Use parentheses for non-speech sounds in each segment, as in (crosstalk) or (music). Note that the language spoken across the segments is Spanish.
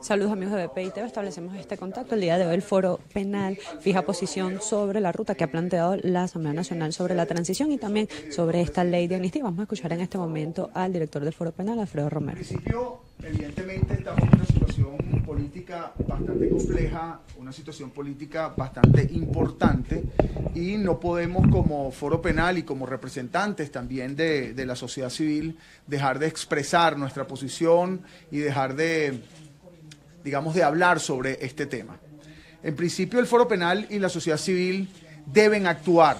Saludos amigos de y TV, establecemos este contacto. El día de hoy el foro penal fija posición sobre la ruta que ha planteado la Asamblea Nacional sobre la transición y también sobre esta ley de amnistía. Vamos a escuchar en este momento al director del foro penal, Alfredo Romero. En principio, evidentemente estamos en una situación política bastante compleja, una situación política bastante importante y no podemos como foro penal y como representantes también de la sociedad civil dejar de expresar nuestra posición y dejar de digamos, de hablar sobre este tema. En principio, el foro penal y la sociedad civil deben actuar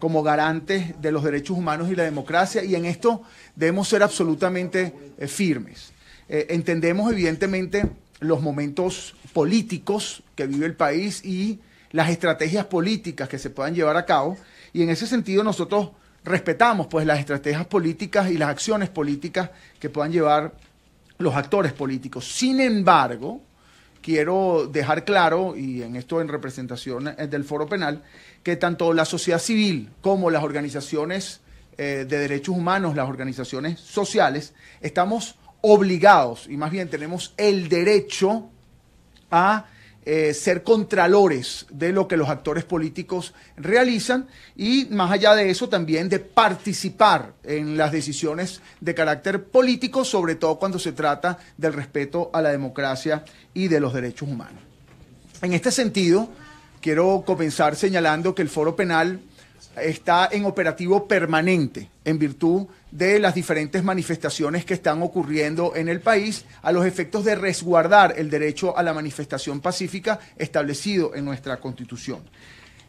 como garantes de los derechos humanos y la democracia, y en esto debemos ser absolutamente eh, firmes. Eh, entendemos, evidentemente, los momentos políticos que vive el país y las estrategias políticas que se puedan llevar a cabo, y en ese sentido nosotros respetamos pues las estrategias políticas y las acciones políticas que puedan llevar los actores políticos. Sin embargo, quiero dejar claro, y en esto en representación eh, del Foro Penal, que tanto la sociedad civil como las organizaciones eh, de derechos humanos, las organizaciones sociales, estamos obligados, y más bien tenemos el derecho a eh, ser contralores de lo que los actores políticos realizan y más allá de eso también de participar en las decisiones de carácter político, sobre todo cuando se trata del respeto a la democracia y de los derechos humanos. En este sentido, quiero comenzar señalando que el foro penal está en operativo permanente en virtud de las diferentes manifestaciones que están ocurriendo en el país a los efectos de resguardar el derecho a la manifestación pacífica establecido en nuestra Constitución.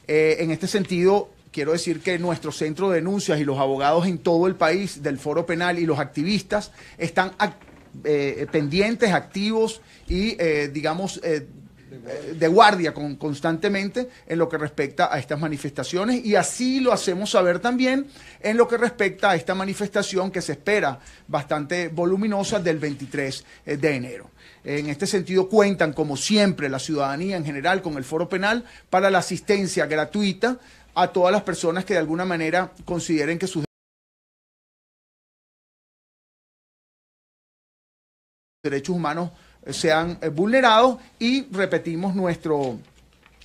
Eh, en este sentido, quiero decir que nuestro centro de denuncias y los abogados en todo el país del foro penal y los activistas están eh, pendientes, activos y, eh, digamos, eh, de guardia constantemente en lo que respecta a estas manifestaciones y así lo hacemos saber también en lo que respecta a esta manifestación que se espera bastante voluminosa del 23 eh, de enero. En este sentido cuentan, como siempre, la ciudadanía en general con el foro penal para la asistencia gratuita a todas las personas que de alguna manera consideren que sus derechos humanos sean eh, vulnerados y repetimos nuestro,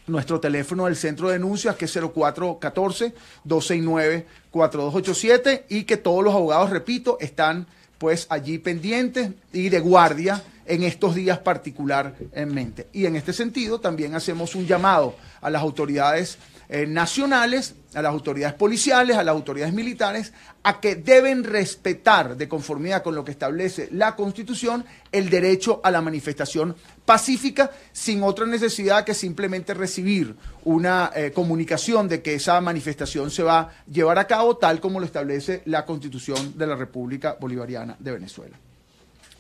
nuestro teléfono del centro de denuncias que es 0414-269-4287 y que todos los abogados, repito, están pues allí pendientes y de guardia en estos días particularmente. Y en este sentido también hacemos un llamado a las autoridades eh, nacionales, a las autoridades policiales, a las autoridades militares, a que deben respetar, de conformidad con lo que establece la Constitución, el derecho a la manifestación pacífica, sin otra necesidad que simplemente recibir una eh, comunicación de que esa manifestación se va a llevar a cabo, tal como lo establece la Constitución de la República Bolivariana de Venezuela.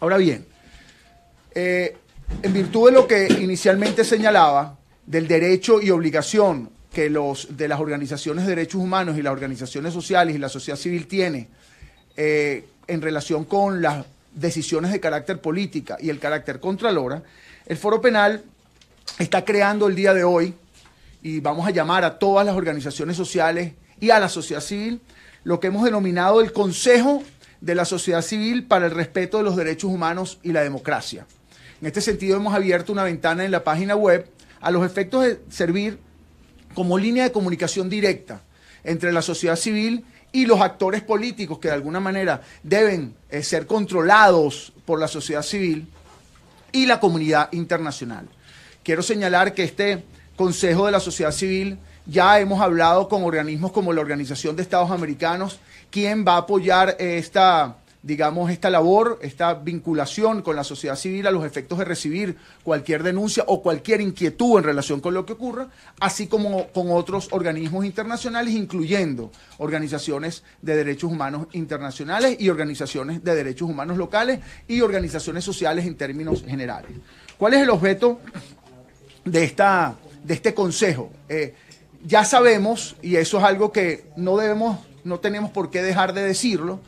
Ahora bien, eh, en virtud de lo que inicialmente señalaba, del derecho y obligación que los de las organizaciones de derechos humanos y las organizaciones sociales y la sociedad civil tiene eh, en relación con las decisiones de carácter política y el carácter contralora, el foro penal está creando el día de hoy y vamos a llamar a todas las organizaciones sociales y a la sociedad civil lo que hemos denominado el Consejo de la Sociedad Civil para el Respeto de los Derechos Humanos y la Democracia. En este sentido hemos abierto una ventana en la página web a los efectos de servir como línea de comunicación directa entre la sociedad civil y los actores políticos que de alguna manera deben eh, ser controlados por la sociedad civil y la comunidad internacional. Quiero señalar que este Consejo de la Sociedad Civil ya hemos hablado con organismos como la Organización de Estados Americanos, quien va a apoyar esta digamos, esta labor, esta vinculación con la sociedad civil a los efectos de recibir cualquier denuncia o cualquier inquietud en relación con lo que ocurra, así como con otros organismos internacionales, incluyendo organizaciones de derechos humanos internacionales y organizaciones de derechos humanos locales y organizaciones sociales en términos generales. ¿Cuál es el objeto de, esta, de este consejo? Eh, ya sabemos, y eso es algo que no debemos, no tenemos por qué dejar de decirlo,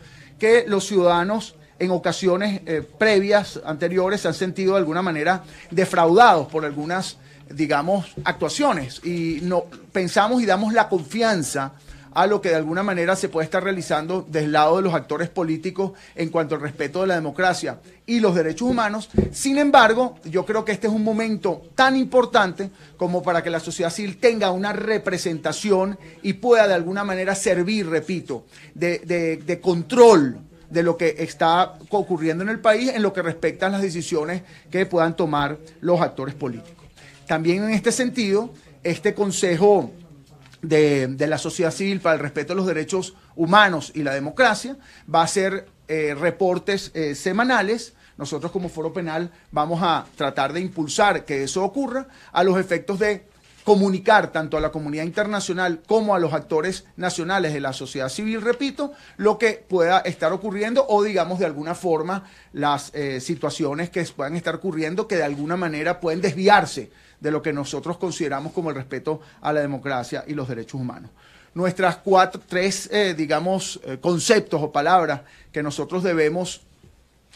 que los ciudadanos en ocasiones eh, previas, anteriores, se han sentido de alguna manera defraudados por algunas, digamos, actuaciones. Y no, pensamos y damos la confianza a lo que de alguna manera se puede estar realizando del lado de los actores políticos en cuanto al respeto de la democracia y los derechos humanos. Sin embargo, yo creo que este es un momento tan importante como para que la sociedad civil tenga una representación y pueda de alguna manera servir, repito, de, de control de lo que está ocurriendo en el país en lo que respecta a las decisiones que puedan tomar los actores políticos. También en este sentido, este Consejo de, la sociedad civil para el respeto a los derechos humanos y la democracia, va a ser eh, reportes eh, semanales. Nosotros como foro penal vamos a tratar de impulsar que eso ocurra a los efectos de comunicar tanto a la comunidad internacional como a los actores nacionales de la sociedad civil, repito, lo que pueda estar ocurriendo o digamos de alguna forma las eh, situaciones que puedan estar ocurriendo que de alguna manera pueden desviarse de lo que nosotros consideramos como el respeto a la democracia y los derechos humanos. Nuestras cuatro, tres, eh, digamos, eh, conceptos o palabras que nosotros debemos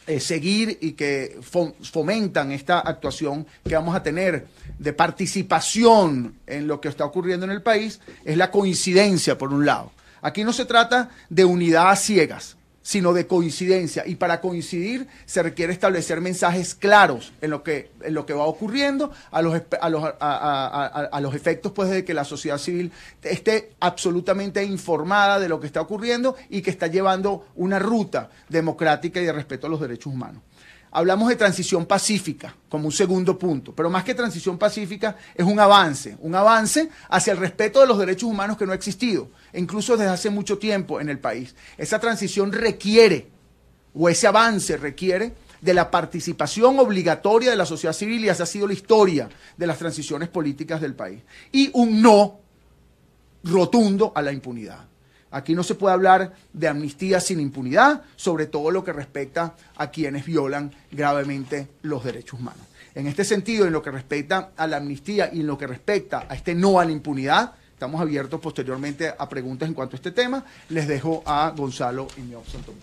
eh, seguir y que fomentan esta actuación que vamos a tener de participación en lo que está ocurriendo en el país es la coincidencia, por un lado. Aquí no se trata de unidad ciegas sino de coincidencia. Y para coincidir se requiere establecer mensajes claros en lo que, en lo que va ocurriendo a los, a los, a, los efectos pues, de que la sociedad civil esté absolutamente informada de lo que está ocurriendo y que está llevando una ruta democrática y de respeto a los derechos humanos hablamos de transición pacífica como un segundo punto, pero más que transición pacífica es un avance, un avance hacia el respeto de los derechos humanos que no ha existido, e incluso desde hace mucho tiempo en el país. Esa transición requiere, o ese avance requiere, de la participación obligatoria de la sociedad civil y esa ha sido la historia de las transiciones políticas del país. Y un no rotundo a la impunidad. Aquí no se puede hablar de amnistía sin impunidad, sobre todo lo que respecta a quienes violan gravemente los derechos humanos. En este sentido, en lo que respecta a la amnistía y en lo que respecta a este no a la impunidad, estamos abiertos posteriormente a preguntas en cuanto a este tema. Les dejo a Gonzalo y Santomé.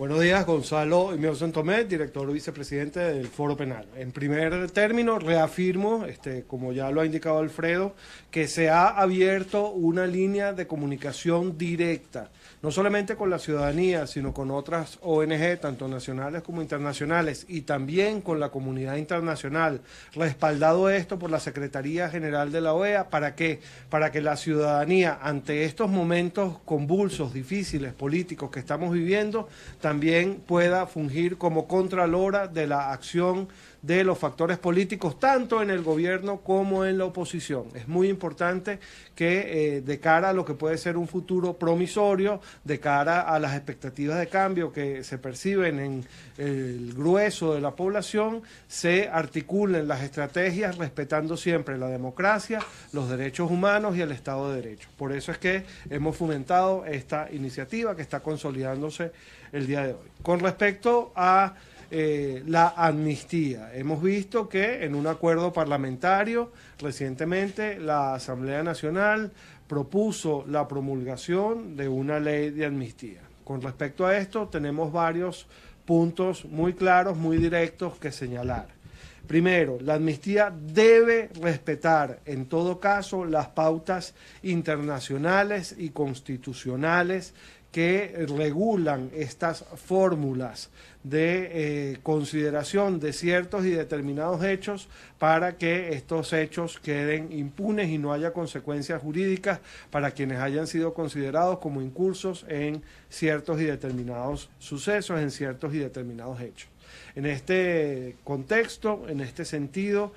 Buenos días, Gonzalo Emilio Tomé, director vicepresidente del Foro Penal. En primer término, reafirmo, este, como ya lo ha indicado Alfredo, que se ha abierto una línea de comunicación directa no solamente con la ciudadanía, sino con otras ONG, tanto nacionales como internacionales, y también con la comunidad internacional, respaldado esto por la Secretaría General de la OEA, ¿para qué? Para que la ciudadanía, ante estos momentos convulsos, difíciles, políticos que estamos viviendo, también pueda fungir como contralora de la acción de los factores políticos, tanto en el gobierno como en la oposición. Es muy importante que eh, de cara a lo que puede ser un futuro promisorio, de cara a las expectativas de cambio que se perciben en el grueso de la población, se articulen las estrategias respetando siempre la democracia, los derechos humanos y el Estado de Derecho. Por eso es que hemos fomentado esta iniciativa que está consolidándose el día de hoy. Con respecto a eh, la amnistía. Hemos visto que en un acuerdo parlamentario recientemente la Asamblea Nacional propuso la promulgación de una ley de amnistía. Con respecto a esto, tenemos varios puntos muy claros, muy directos que señalar. Primero, la amnistía debe respetar en todo caso las pautas internacionales y constitucionales que regulan estas fórmulas de eh, consideración de ciertos y determinados hechos para que estos hechos queden impunes y no haya consecuencias jurídicas para quienes hayan sido considerados como incursos en ciertos y determinados sucesos, en ciertos y determinados hechos. En este contexto, en este sentido,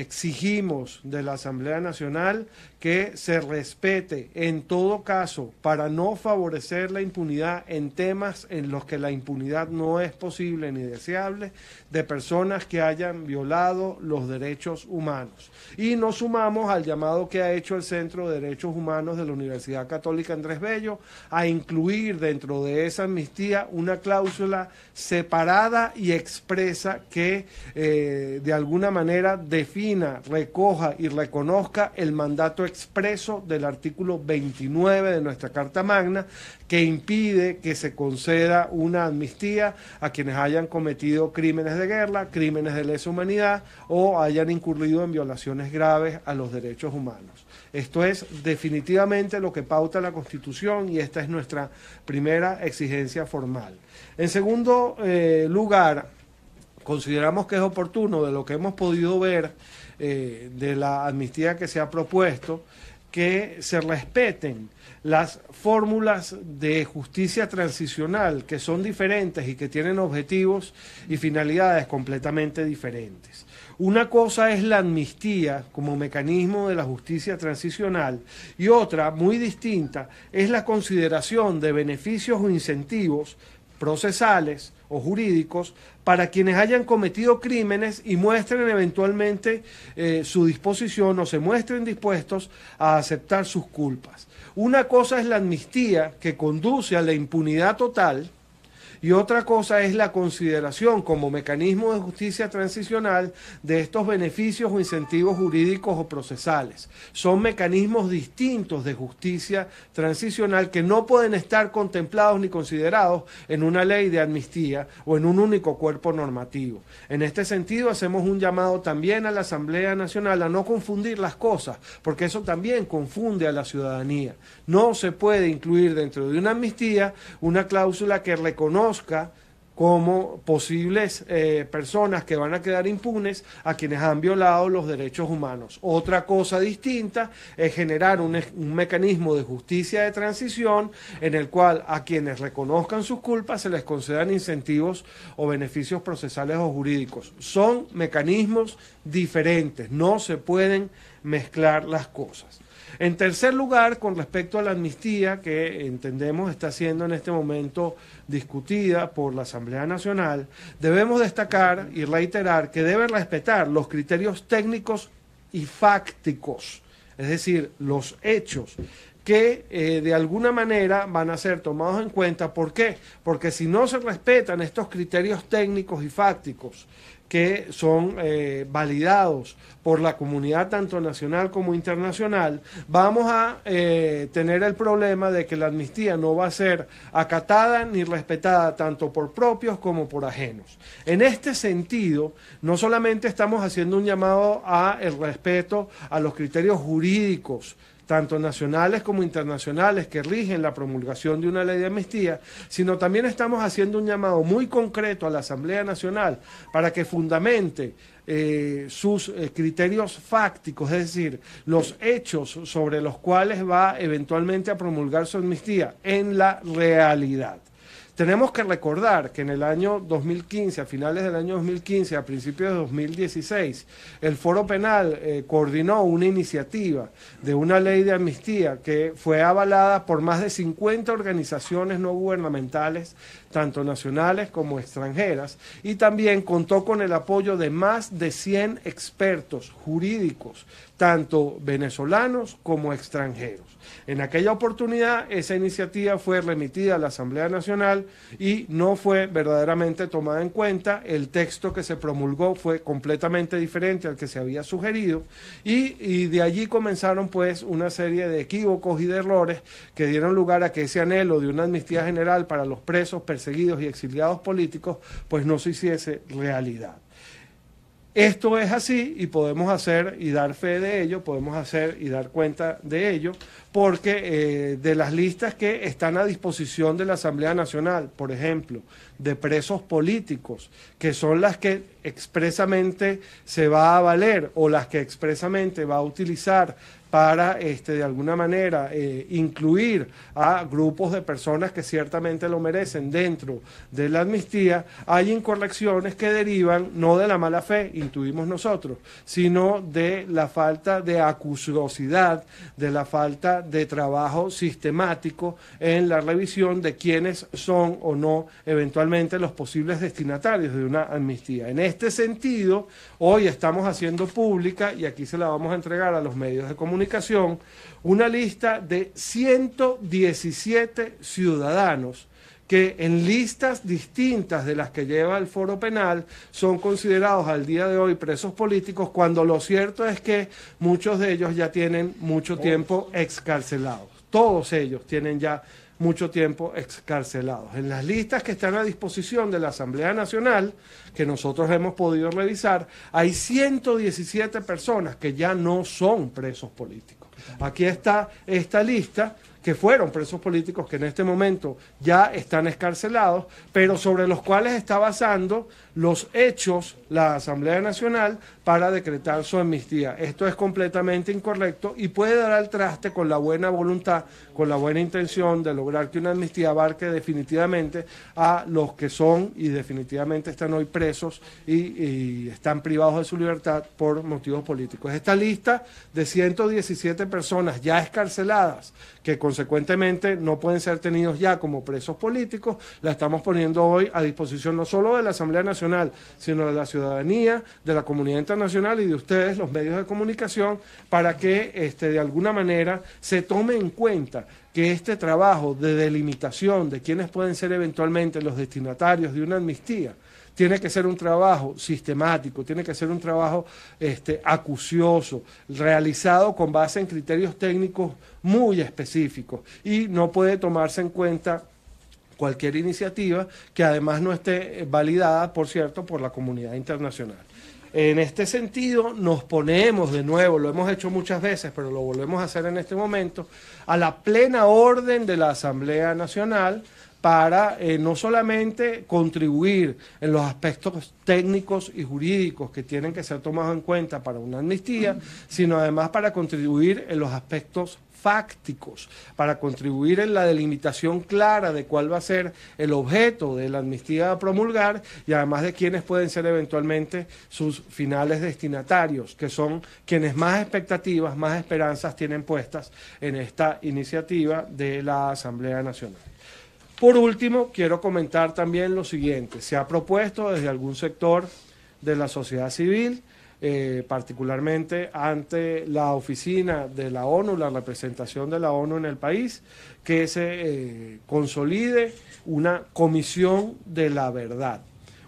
exigimos de la Asamblea Nacional que se respete en todo caso para no favorecer la impunidad en temas en los que la impunidad no es posible ni deseable de personas que hayan violado los derechos humanos. Y nos sumamos al llamado que ha hecho el Centro de Derechos Humanos de la Universidad Católica Andrés Bello a incluir dentro de esa amnistía una cláusula separada y expresa que eh, de alguna manera define recoja y reconozca el mandato expreso del artículo 29 de nuestra Carta Magna que impide que se conceda una amnistía a quienes hayan cometido crímenes de guerra, crímenes de lesa humanidad o hayan incurrido en violaciones graves a los derechos humanos. Esto es definitivamente lo que pauta la Constitución y esta es nuestra primera exigencia formal. En segundo eh, lugar, consideramos que es oportuno de lo que hemos podido ver eh, de la amnistía que se ha propuesto, que se respeten las fórmulas de justicia transicional que son diferentes y que tienen objetivos y finalidades completamente diferentes. Una cosa es la amnistía como mecanismo de la justicia transicional y otra, muy distinta, es la consideración de beneficios o incentivos procesales o jurídicos para quienes hayan cometido crímenes y muestren eventualmente eh, su disposición o se muestren dispuestos a aceptar sus culpas. Una cosa es la amnistía que conduce a la impunidad total y otra cosa es la consideración como mecanismo de justicia transicional de estos beneficios o incentivos jurídicos o procesales. Son mecanismos distintos de justicia transicional que no pueden estar contemplados ni considerados en una ley de amnistía o en un único cuerpo normativo. En este sentido, hacemos un llamado también a la Asamblea Nacional a no confundir las cosas, porque eso también confunde a la ciudadanía. No se puede incluir dentro de una amnistía una cláusula que reconozca como posibles eh, personas que van a quedar impunes a quienes han violado los derechos humanos. Otra cosa distinta es generar un, mecanismo de justicia de transición en el cual a quienes reconozcan sus culpas se les concedan incentivos o beneficios procesales o jurídicos. Son mecanismos diferentes, no se pueden mezclar las cosas. En tercer lugar, con respecto a la amnistía que entendemos está siendo en este momento discutida por la Asamblea Nacional, debemos destacar y reiterar que debe respetar los criterios técnicos y fácticos, es decir, los hechos que eh, de alguna manera van a ser tomados en cuenta. ¿Por qué? Porque si no se respetan estos criterios técnicos y fácticos que son eh, validados por la comunidad tanto nacional como internacional, vamos a eh, tener el problema de que la amnistía no va a ser acatada ni respetada tanto por propios como por ajenos. En este sentido, no solamente estamos haciendo un llamado a el respeto a los criterios jurídicos tanto nacionales como internacionales, que rigen la promulgación de una ley de amnistía, sino también estamos haciendo un llamado muy concreto a la Asamblea Nacional para que fundamente eh, sus eh, criterios fácticos, es decir, los hechos sobre los cuales va eventualmente a promulgar su amnistía en la realidad. Tenemos que recordar que en el año 2015, a finales del año 2015, a principios de 2016, el Foro Penal eh, coordinó una iniciativa de una ley de amnistía que fue avalada por más de 50 organizaciones no gubernamentales tanto nacionales como extranjeras, y también contó con el apoyo de más de 100 expertos jurídicos, tanto venezolanos como extranjeros. En aquella oportunidad, esa iniciativa fue remitida a la Asamblea Nacional y no fue verdaderamente tomada en cuenta. El texto que se promulgó fue completamente diferente al que se había sugerido y, de allí comenzaron pues una serie de equívocos y de errores que dieron lugar a que ese anhelo de una amnistía general para los presos seguidos y exiliados políticos, pues no se hiciese realidad. Esto es así y podemos hacer y dar fe de ello, podemos hacer y dar cuenta de ello, porque eh, de las listas que están a disposición de la Asamblea Nacional, por ejemplo, de presos políticos, que son las que expresamente se va a valer o las que expresamente va a utilizar para, este, de alguna manera, eh, incluir a grupos de personas que ciertamente lo merecen dentro de la amnistía, hay incorrecciones que derivan no de la mala fe, intuimos nosotros, sino de la falta de acusosidad, de la falta de trabajo sistemático en la revisión de quiénes son o no eventualmente los posibles destinatarios de una amnistía. En este sentido, hoy estamos haciendo pública, y aquí se la vamos a entregar a los medios de comunicación, una lista de 117 ciudadanos que en listas distintas de las que lleva el foro penal son considerados al día de hoy presos políticos cuando lo cierto es que muchos de ellos ya tienen mucho oh. tiempo excarcelados. Todos ellos tienen ya mucho tiempo excarcelados. En las listas que están a disposición de la Asamblea Nacional, que nosotros hemos podido revisar, hay 117 personas que ya no son presos políticos. Aquí está esta lista que fueron presos políticos que en este momento ya están escarcelados, pero sobre los cuales está basando los hechos la Asamblea Nacional para decretar su amnistía. Esto es completamente incorrecto y puede dar al traste con la buena voluntad, con la buena intención de lograr que una amnistía abarque definitivamente a los que son y definitivamente están hoy presos y, están privados de su libertad por motivos políticos. Esta lista de 117 personas ya escarceladas, que consecuentemente no pueden ser tenidos ya como presos políticos, la estamos poniendo hoy a disposición no solo de la Asamblea Nacional, sino de la ciudadanía, de la comunidad internacional y de ustedes, los medios de comunicación, para que este, de alguna manera se tome en cuenta que este trabajo de delimitación de quienes pueden ser eventualmente los destinatarios de una amnistía, tiene que ser un trabajo sistemático, tiene que ser un trabajo este, acucioso, realizado con base en criterios técnicos muy específicos y no puede tomarse en cuenta cualquier iniciativa que además no esté eh, validada, por cierto, por la comunidad internacional. En este sentido, nos ponemos de nuevo, lo hemos hecho muchas veces, pero lo volvemos a hacer en este momento, a la plena orden de la Asamblea Nacional para eh, no solamente contribuir en los aspectos técnicos y jurídicos que tienen que ser tomados en cuenta para una amnistía, sino además para contribuir en los aspectos para contribuir en la delimitación clara de cuál va a ser el objeto de la amnistía a promulgar y además de quiénes pueden ser eventualmente sus finales destinatarios, que son quienes más expectativas, más esperanzas tienen puestas en esta iniciativa de la Asamblea Nacional. Por último, quiero comentar también lo siguiente. Se ha propuesto desde algún sector de la sociedad civil eh, particularmente ante la oficina de la ONU, la representación de la ONU en el país, que se eh, consolide una comisión de la verdad.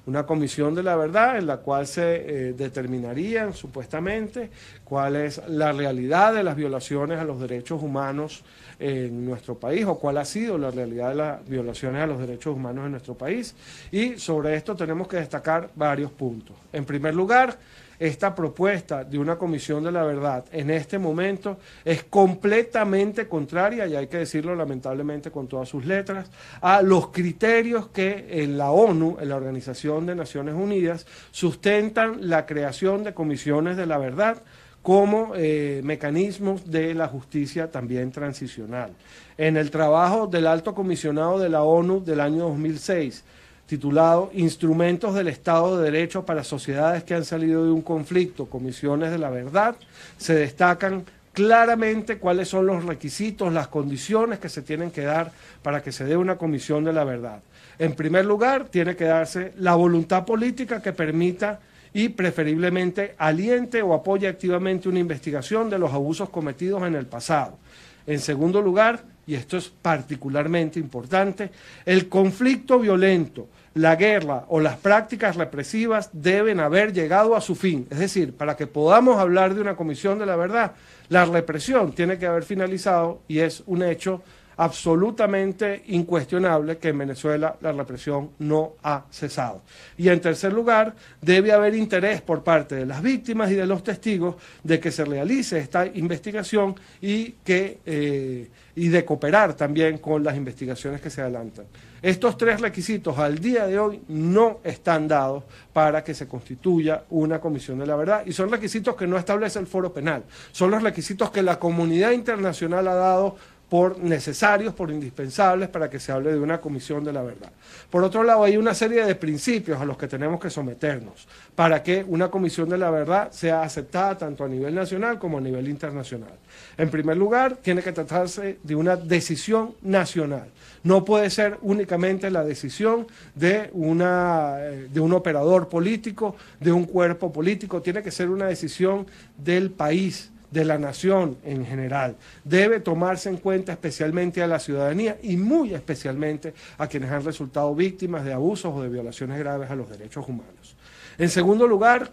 Una comisión de la verdad en la cual se eh, determinarían supuestamente cuál es la realidad de las violaciones a los derechos humanos en nuestro país o cuál ha sido la realidad de las violaciones a los derechos humanos en nuestro país. Y sobre esto tenemos que destacar varios puntos. En primer lugar, esta propuesta de una comisión de la verdad en este momento es completamente contraria, y hay que decirlo lamentablemente con todas sus letras, a los criterios que en la ONU, en la Organización de Naciones Unidas, sustentan la creación de comisiones de la verdad como eh, mecanismos de la justicia también transicional. En el trabajo del alto comisionado de la ONU del año 2006, titulado Instrumentos del Estado de Derecho para sociedades que han salido de un conflicto, comisiones de la verdad, se destacan claramente cuáles son los requisitos, las condiciones que se tienen que dar para que se dé una comisión de la verdad. En primer lugar, tiene que darse la voluntad política que permita y preferiblemente aliente o apoye activamente una investigación de los abusos cometidos en el pasado. En segundo lugar, y esto es particularmente importante, el conflicto violento la guerra o las prácticas represivas deben haber llegado a su fin. Es decir, para que podamos hablar de una comisión de la verdad, la represión tiene que haber finalizado y es un hecho absolutamente incuestionable que en Venezuela la represión no ha cesado. Y en tercer lugar, debe haber interés por parte de las víctimas y de los testigos de que se realice esta investigación y, que, eh, y de cooperar también con las investigaciones que se adelantan. Estos tres requisitos al día de hoy no están dados para que se constituya una comisión de la verdad y son requisitos que no establece el foro penal, son los requisitos que la comunidad internacional ha dado por necesarios, por indispensables para que se hable de una comisión de la verdad. Por otro lado, hay una serie de principios a los que tenemos que someternos para que una comisión de la verdad sea aceptada tanto a nivel nacional como a nivel internacional. En primer lugar, tiene que tratarse de una decisión nacional. No puede ser únicamente la decisión de, una, eh, de un operador político, de un cuerpo político, tiene que ser una decisión del país de la nación en general. Debe tomarse en cuenta especialmente a la ciudadanía y muy especialmente a quienes han resultado víctimas de abusos o de violaciones graves a los derechos humanos. En segundo lugar,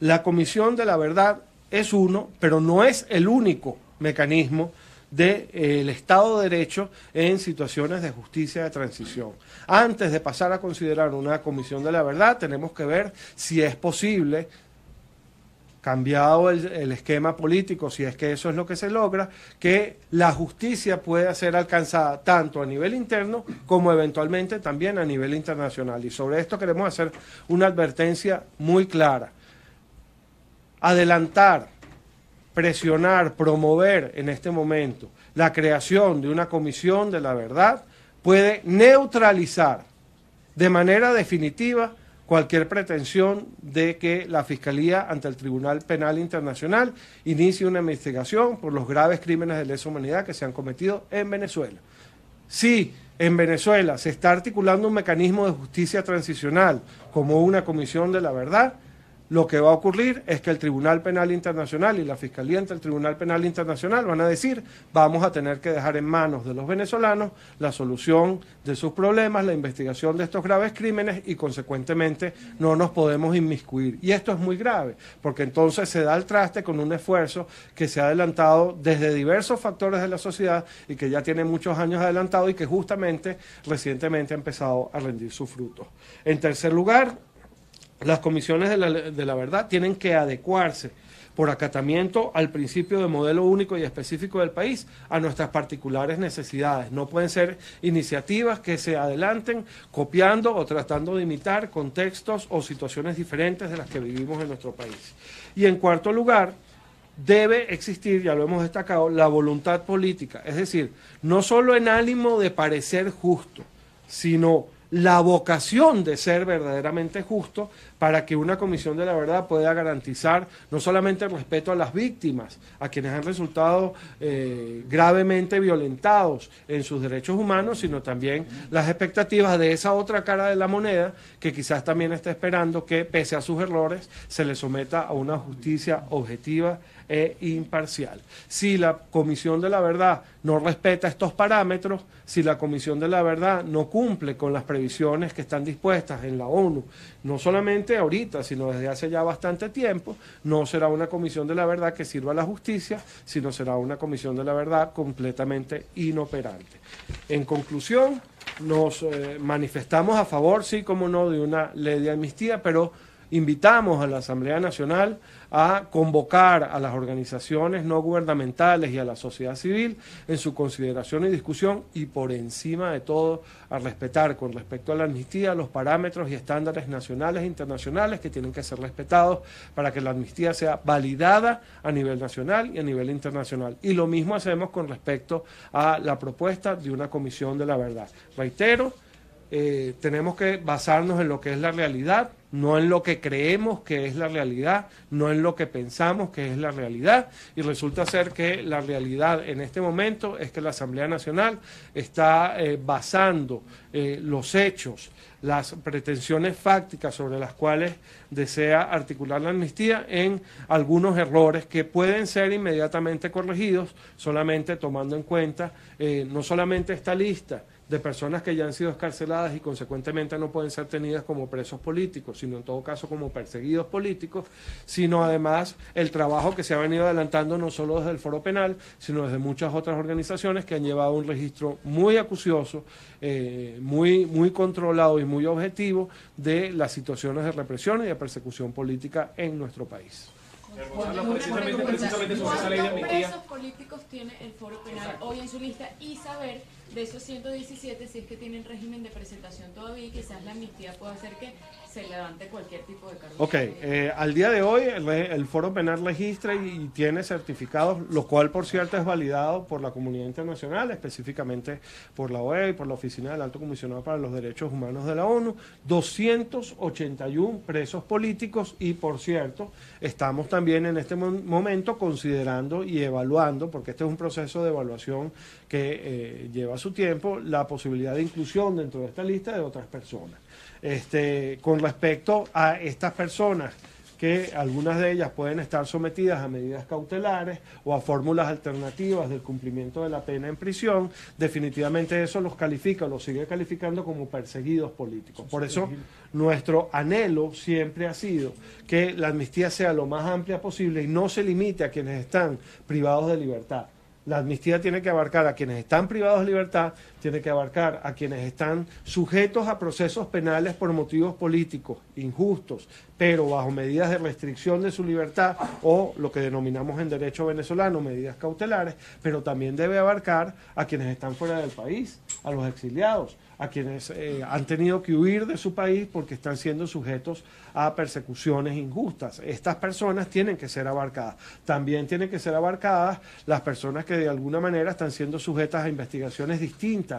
la Comisión de la Verdad es uno, pero no es el único mecanismo del eh, Estado de Derecho en situaciones de justicia de transición. Antes de pasar a considerar una comisión de la verdad, tenemos que ver si es posible cambiado el, esquema político, si es que eso es lo que se logra, que la justicia pueda ser alcanzada tanto a nivel interno como eventualmente también a nivel internacional. Y sobre esto queremos hacer una advertencia muy clara. Adelantar, presionar, promover en este momento la creación de una comisión de la verdad puede neutralizar de manera definitiva cualquier pretensión de que la Fiscalía ante el Tribunal Penal Internacional inicie una investigación por los graves crímenes de lesa humanidad que se han cometido en Venezuela. Si en Venezuela se está articulando un mecanismo de justicia transicional como una comisión de la verdad, lo que va a ocurrir es que el Tribunal Penal Internacional y la Fiscalía ante el Tribunal Penal Internacional van a decir, vamos a tener que dejar en manos de los venezolanos la solución de sus problemas, la investigación de estos graves crímenes y consecuentemente no nos podemos inmiscuir. Y esto es muy grave, porque entonces se da el traste con un esfuerzo que se ha adelantado desde diversos factores de la sociedad y que ya tiene muchos años adelantado y que justamente recientemente ha empezado a rendir sus frutos. En tercer lugar, las comisiones de la, verdad tienen que adecuarse por acatamiento al principio de modelo único y específico del país a nuestras particulares necesidades. No pueden ser iniciativas que se adelanten copiando o tratando de imitar contextos o situaciones diferentes de las que vivimos en nuestro país. Y en cuarto lugar, debe existir, ya lo hemos destacado, la voluntad política, es decir, no solo en ánimo de parecer justo, sino la vocación de ser verdaderamente justo para que una comisión de la verdad pueda garantizar no solamente el respeto a las víctimas, a quienes han resultado eh, gravemente violentados en sus derechos humanos, sino también las expectativas de esa otra cara de la moneda que quizás también está esperando que, pese a sus errores, se le someta a una justicia objetiva e imparcial. Si la Comisión de la Verdad no respeta estos parámetros, si la Comisión de la Verdad no cumple con las previsiones que están dispuestas en la ONU, no solamente ahorita, sino desde hace ya bastante tiempo, no será una comisión de la verdad que sirva a la justicia, sino será una comisión de la verdad completamente inoperante. En conclusión, nos eh, manifestamos a favor, sí, como no, de una ley de amnistía, pero Invitamos a la Asamblea Nacional a convocar a las organizaciones no gubernamentales y a la sociedad civil en su consideración y discusión y por encima de todo a respetar con respecto a la amnistía los parámetros y estándares nacionales e internacionales que tienen que ser respetados para que la amnistía sea validada a nivel nacional y a nivel internacional. Y lo mismo hacemos con respecto a la propuesta de una comisión de la verdad. Reitero, eh, tenemos que basarnos en lo que es la realidad, no en lo que creemos que es la realidad, no en lo que pensamos que es la realidad, y resulta ser que la realidad en este momento es que la Asamblea Nacional está eh, basando eh, los hechos, las pretensiones fácticas sobre las cuales desea articular la amnistía en algunos errores que pueden ser inmediatamente corregidos solamente tomando en cuenta eh, no solamente esta lista, de personas que ya han sido escarceladas y consecuentemente no pueden ser tenidas como presos políticos, sino en todo caso como perseguidos políticos, sino además el trabajo que se ha venido adelantando no solo desde el Foro Penal, sino desde muchas otras organizaciones que han llevado un registro muy acucioso, eh, muy, muy controlado y muy objetivo de las situaciones de represión y de persecución política en nuestro país. ¿Cuántos presos políticos tiene el Foro Penal hoy en su lista y saber de esos 117, si es que tienen régimen de presentación todavía, quizás la amnistía pueda hacer que se levante cualquier tipo de cargo. Ok, eh, al día de hoy el, Foro Penal registra y, tiene certificados, lo cual por cierto es validado por la comunidad internacional, específicamente por la OEA y por la Oficina del Alto Comisionado para los Derechos Humanos de la ONU, 281 presos políticos y por cierto, estamos también en este momento considerando y evaluando, porque este es un proceso de evaluación que eh, lleva su tiempo la posibilidad de inclusión dentro de esta lista de otras personas. Este, con respecto a estas personas que algunas de ellas pueden estar sometidas a medidas cautelares o a fórmulas alternativas del cumplimiento de la pena en prisión, definitivamente eso los califica, los sigue calificando como perseguidos políticos. Por eso nuestro anhelo siempre ha sido que la amnistía sea lo más amplia posible y no se limite a quienes están privados de libertad. La amnistía tiene que abarcar a quienes están privados de libertad, tiene que abarcar a quienes están sujetos a procesos penales por motivos políticos injustos, pero bajo medidas de restricción de su libertad o lo que denominamos en derecho venezolano medidas cautelares, pero también debe abarcar a quienes están fuera del país, a los exiliados, a quienes eh, han tenido que huir de su país porque están siendo sujetos a persecuciones injustas. Estas personas tienen que ser abarcadas. También tienen que ser abarcadas las personas que de alguna manera están siendo sujetas a investigaciones distintas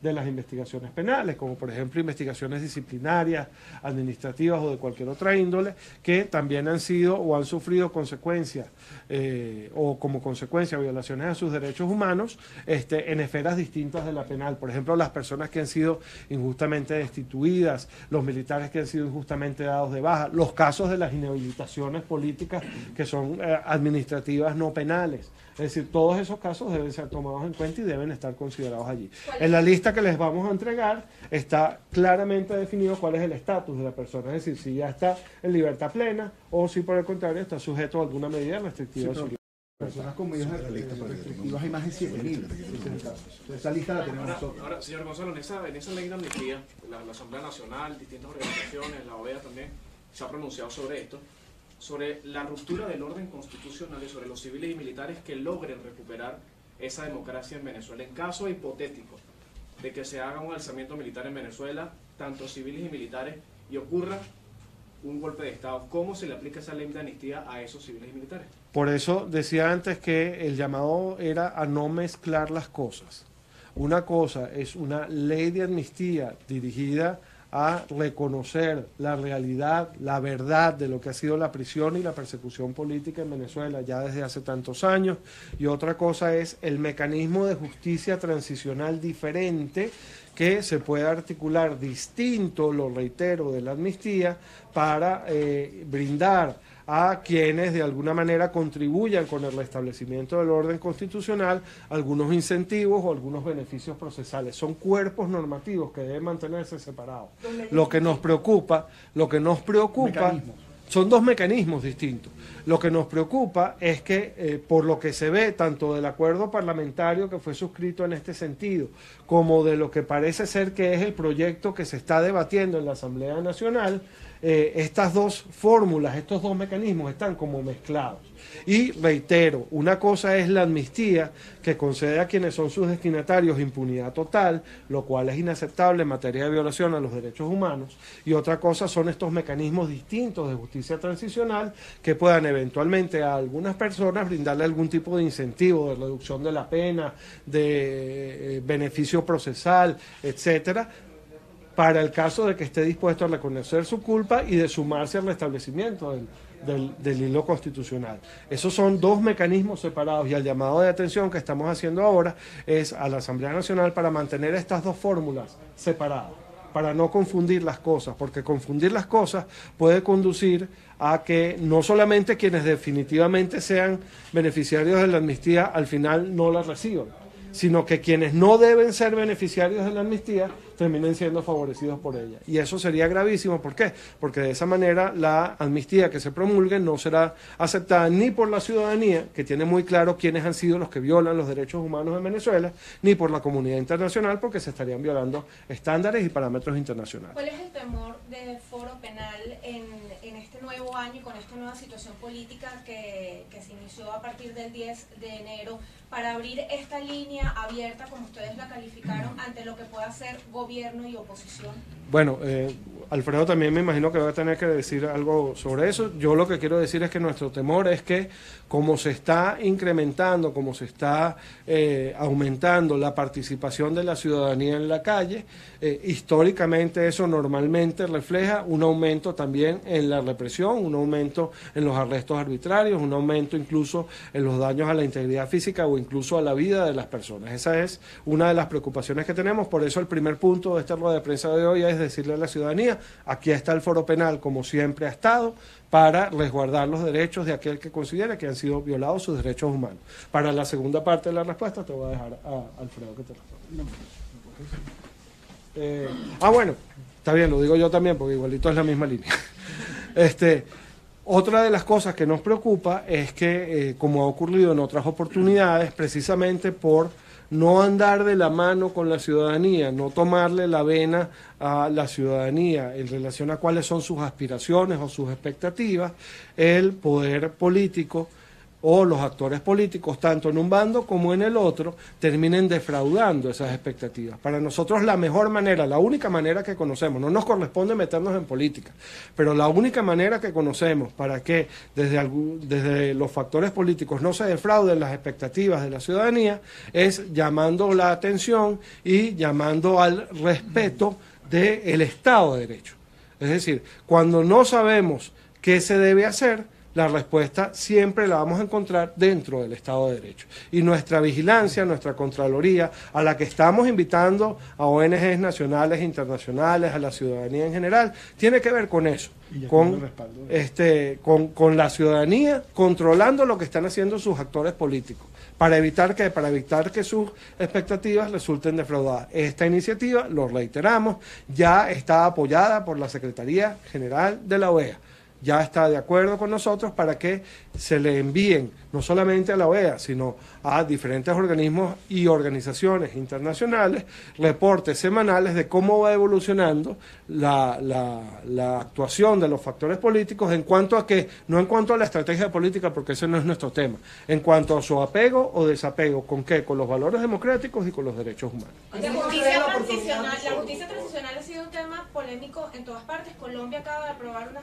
de las investigaciones penales, como por ejemplo investigaciones disciplinarias, administrativas o de cualquier otra índole, que también han sido o han sufrido consecuencias eh, o como consecuencia violaciones a sus derechos humanos este, en esferas distintas de la penal. Por ejemplo, las personas que han sido injustamente destituidas, los militares que han sido injustamente dados de baja, los casos de las inhabilitaciones políticas que son eh, administrativas no penales. Es decir, todos esos casos deben ser tomados en cuenta y deben estar considerados allí. En la lista que les vamos a entregar está claramente definido cuál es el estatus de la persona, es decir, si ya está en libertad plena o si por el contrario está sujeto a alguna medida restrictiva. Sí, personas con medidas restrictivas hay más de 7.000. Esa lista la tenemos nosotros. Ahora, señor Gonzalo, en esa, en esa ley de amnistía, la, la Asamblea Nacional, distintas organizaciones, la OEA también, se ha pronunciado sobre esto sobre la ruptura del orden constitucional y sobre los civiles y militares que logren recuperar esa democracia en Venezuela. En caso hipotético de que se haga un alzamiento militar en Venezuela, tanto civiles y militares, y ocurra un golpe de Estado, ¿cómo se le aplica esa ley de amnistía a esos civiles y militares? Por eso decía antes que el llamado era a no mezclar las cosas. Una cosa es una ley de amnistía dirigida a reconocer la realidad, la verdad de lo que ha sido la prisión y la persecución política en Venezuela ya desde hace tantos años. Y otra cosa es el mecanismo de justicia transicional diferente que se puede articular distinto, lo reitero, de la amnistía para eh, brindar a quienes de alguna manera contribuyan con el restablecimiento del orden constitucional algunos incentivos o algunos beneficios procesales. Son cuerpos normativos que deben mantenerse separados. Lo que nos preocupa, lo que nos preocupa son dos mecanismos distintos. Lo que nos preocupa es que, eh, por lo que se ve, tanto del acuerdo parlamentario que fue suscrito en este sentido, como de lo que parece ser que es el proyecto que se está debatiendo en la Asamblea Nacional, eh, estas dos fórmulas, estos dos mecanismos están como mezclados. Y reitero, una cosa es la amnistía que concede a quienes son sus destinatarios impunidad total, lo cual es inaceptable en materia de violación a los derechos humanos, y otra cosa son estos mecanismos distintos de justicia transicional que puedan eventualmente eventualmente a algunas personas brindarle algún tipo de incentivo, de reducción de la pena, de eh, beneficio procesal, etcétera, para el caso de que esté dispuesto a reconocer su culpa y de sumarse al restablecimiento del, del, hilo constitucional. Esos son dos mecanismos separados y el llamado de atención que estamos haciendo ahora es a la Asamblea Nacional para mantener estas dos fórmulas separadas para no confundir las cosas, porque confundir las cosas puede conducir a que no solamente quienes definitivamente sean beneficiarios de la amnistía al final no la reciban, sino que quienes no deben ser beneficiarios de la amnistía terminen siendo favorecidos por ella. Y eso sería gravísimo, ¿por qué? Porque de esa manera la amnistía que se promulgue no será aceptada ni por la ciudadanía, que tiene muy claro quiénes han sido los que violan los derechos humanos en Venezuela, ni por la comunidad internacional, porque se estarían violando estándares y parámetros internacionales. ¿Cuál es el temor del foro penal en, este nuevo año con esta nueva situación política que, que se inició a partir del 10 de enero para abrir esta línea abierta, como ustedes la calificaron, ante lo que pueda ser gobierno? y oposición? Bueno, eh, Alfredo también me imagino que va a tener que decir algo sobre eso. Yo lo que quiero decir es que nuestro temor es que como se está incrementando, como se está eh, aumentando la participación de la ciudadanía en la calle, eh, históricamente eso normalmente refleja un aumento también en la represión, un aumento en los arrestos arbitrarios, un aumento incluso en los daños a la integridad física o incluso a la vida de las personas. Esa es una de las preocupaciones que tenemos. Por eso el primer punto de esta rueda de prensa de hoy es decirle a la ciudadanía, aquí está el foro penal como siempre ha estado, para resguardar los derechos de aquel que considera que han sido violados sus derechos humanos. Para la segunda parte de la respuesta te voy a dejar a Alfredo que te responda. Eh, ah, bueno, está bien, lo digo yo también porque igualito es la misma línea. (laughs) Este, otra de las cosas que nos preocupa es que, eh, como ha ocurrido en otras oportunidades, precisamente por no andar de la mano con la ciudadanía, no tomarle la vena a la ciudadanía en relación a cuáles son sus aspiraciones o sus expectativas, el poder político o los actores políticos, tanto en un bando como en el otro, terminen defraudando esas expectativas. Para nosotros la mejor manera, la única manera que conocemos, no nos corresponde meternos en política, pero la única manera que conocemos para que desde, desde los factores políticos no se defrauden las expectativas de la ciudadanía es llamando la atención y llamando al respeto del Estado de Derecho. Es decir, cuando no sabemos qué se debe hacer, la respuesta siempre la vamos a encontrar dentro del Estado de Derecho. Y nuestra vigilancia, nuestra Contraloría, a la que estamos invitando a ONGs nacionales, internacionales, a la ciudadanía en general, tiene que ver con eso, con, este, con la ciudadanía controlando lo que están haciendo sus actores políticos para evitar que para evitar que sus expectativas resulten defraudadas. Esta iniciativa, lo reiteramos, ya está apoyada por la Secretaría General de la OEA ya está de acuerdo con nosotros para que se le envíen no solamente a la OEA, sino a diferentes organismos y organizaciones internacionales reportes semanales de cómo va evolucionando la, actuación de los factores políticos en cuanto a que, no en cuanto a la estrategia política, porque ese no es nuestro tema, en cuanto a su apego o desapego, ¿con qué? Con los valores democráticos y con los derechos humanos. La justicia, en todas partes. Colombia acaba de aprobar una,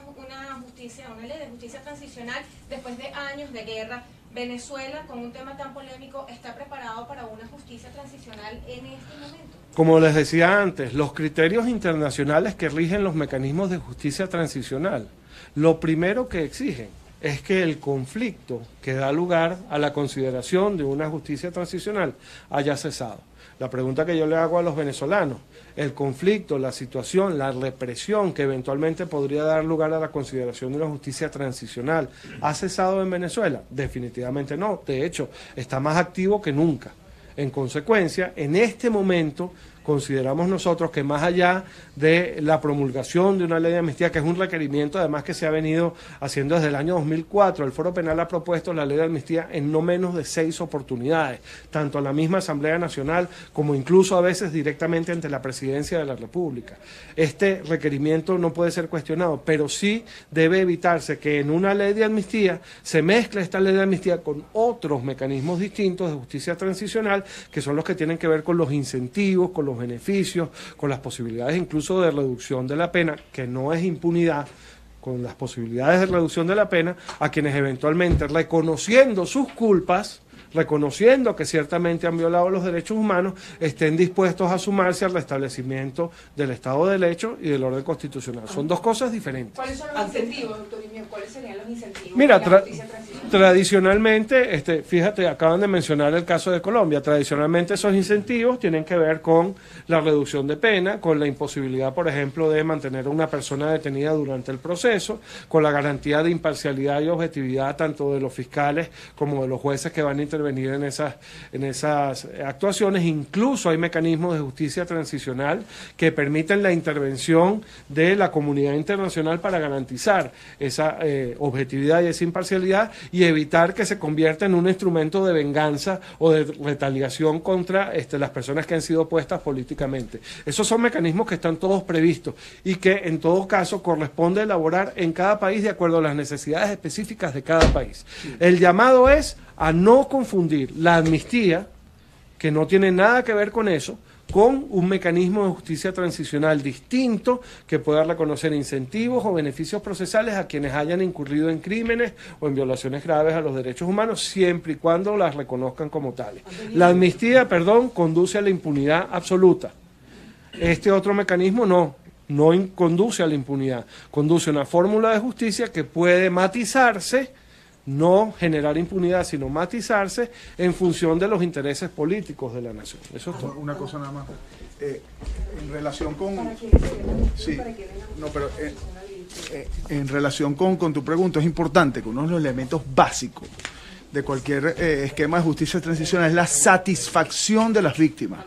justicia, una ley de justicia transicional después de años de guerra. Venezuela, con un tema tan polémico, está preparado para una justicia transicional en este momento. Como les decía antes, los criterios internacionales que rigen los mecanismos de justicia transicional, lo primero que exigen es que el conflicto que da lugar a la consideración de una justicia transicional haya cesado. La pregunta que yo le hago a los venezolanos, el conflicto, la situación, la represión que eventualmente podría dar lugar a la consideración de una justicia transicional. ¿Ha cesado en Venezuela? Definitivamente no. De hecho, está más activo que nunca. En consecuencia, en este momento consideramos nosotros que más allá de la promulgación de una ley de amnistía, que es un requerimiento además que se ha venido haciendo desde el año 2004, el Foro Penal ha propuesto la ley de amnistía en no menos de seis oportunidades, tanto a la misma Asamblea Nacional como incluso a veces directamente ante la Presidencia de la República. Este requerimiento no puede ser cuestionado, pero sí debe evitarse que en una ley de amnistía se mezcle esta ley de amnistía con otros mecanismos distintos de justicia transicional, que son los que tienen que ver con los incentivos, con los beneficios, con las posibilidades incluso de reducción de la pena, que no es impunidad, con las posibilidades de reducción de la pena, a quienes eventualmente reconociendo sus culpas, reconociendo que ciertamente han violado los derechos humanos, estén dispuestos a sumarse al restablecimiento del Estado de Derecho y del orden constitucional. Son dos cosas diferentes. ¿Cuáles son los incentivos, doctor ¿Cuáles serían los incentivos? Mira, la Tradicionalmente, este, fíjate, acaban de mencionar el caso de Colombia. Tradicionalmente esos incentivos tienen que ver con la reducción de pena, con la imposibilidad, por ejemplo, de mantener a una persona detenida durante el proceso, con la garantía de imparcialidad y objetividad tanto de los fiscales como de los jueces que van a intervenir en esas, en esas actuaciones. Incluso hay mecanismos de justicia transicional que permiten la intervención de la comunidad internacional para garantizar esa eh, objetividad y esa imparcialidad y evitar que se convierta en un instrumento de venganza o de retaliación contra este, las personas que han sido opuestas políticamente. Esos son mecanismos que están todos previstos y que en todo caso corresponde elaborar en cada país de acuerdo a las necesidades específicas de cada país. El llamado es a no confundir la amnistía, que no tiene nada que ver con eso, con un mecanismo de justicia transicional distinto que pueda reconocer incentivos o beneficios procesales a quienes hayan incurrido en crímenes o en violaciones graves a los derechos humanos, siempre y cuando las reconozcan como tales. La amnistía, perdón, conduce a la impunidad absoluta. Este otro mecanismo no, no conduce a la impunidad, conduce a una fórmula de justicia que puede matizarse no generar impunidad, sino matizarse en función de los intereses políticos de la nación. Eso es ah, todo. Una cosa nada más. Eh, en relación con... Sí, no, pero eh, eh, en relación con, con tu pregunta, es importante que uno de los elementos básicos de cualquier esquema de justicia transicional es la satisfacción de las víctimas.